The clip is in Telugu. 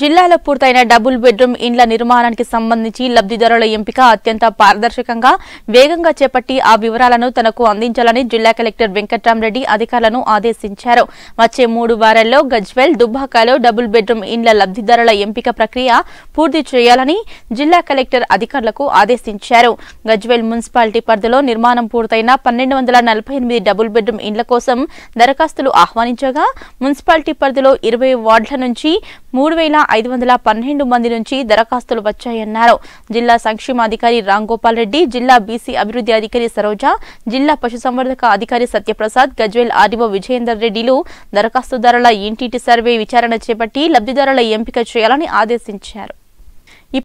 జిల్లాలో పూర్తయిన డబుల్ బెడ్రూమ్ ఇండ్ల నిర్మాణానికి సంబంధించి లబ్దిదారుల ఎంపిక అత్యంత పారదర్శకంగా వేగంగా చేపట్టి ఆ వివరాలను తనకు అందించాలని జిల్లా కలెక్టర్ వెంకట్రామరెడ్డి అధికారులను ఆదేశించారు వచ్చే మూడు వారాల్లో గజ్వెల్ దుబ్బాకాలో డబుల్ బెడ్రూమ్ ఇండ్ల లబ్దిదారుల ఎంపిక ప్రక్రియ పూర్తి చేయాలని జిల్లా కలెక్టర్ అధికారులకు ఆదేశించారు గజ్వెల్ మున్సిపాలిటీ పరిధిలో నిర్మాణం పూర్తయిన పన్నెండు వందల నలభై ఎనిమిది డబుల్ బెడ్రూమ్ ఇండ్ల కోసం దరఖాస్తులు ఆహ్వానించగా మున్సిపాలిటీ పరిధిలో ఇరవై వార్డుల నుంచి మూడు వేల ఐదు వందల పన్నెండు మంది నుంచి దరఖాస్తులు వచ్చాయన్నారు జిల్లా అధికారి రాంగోపాల్ రెడ్డి జిల్లా బీసీ అభివృద్ధి అధికారి సరోజ జిల్లా పశుసంవర్ధక అధికారి సత్యప్రసాద్ గజ్వేల్ ఆర్డీఓ విజయేందర్ రెడ్డిలు దరఖాస్తుదారుల ఇంటింటి సర్వే విచారణ చేపట్టి లబ్ధిదారుల ఎంపిక చేయాలని ఆదేశించారు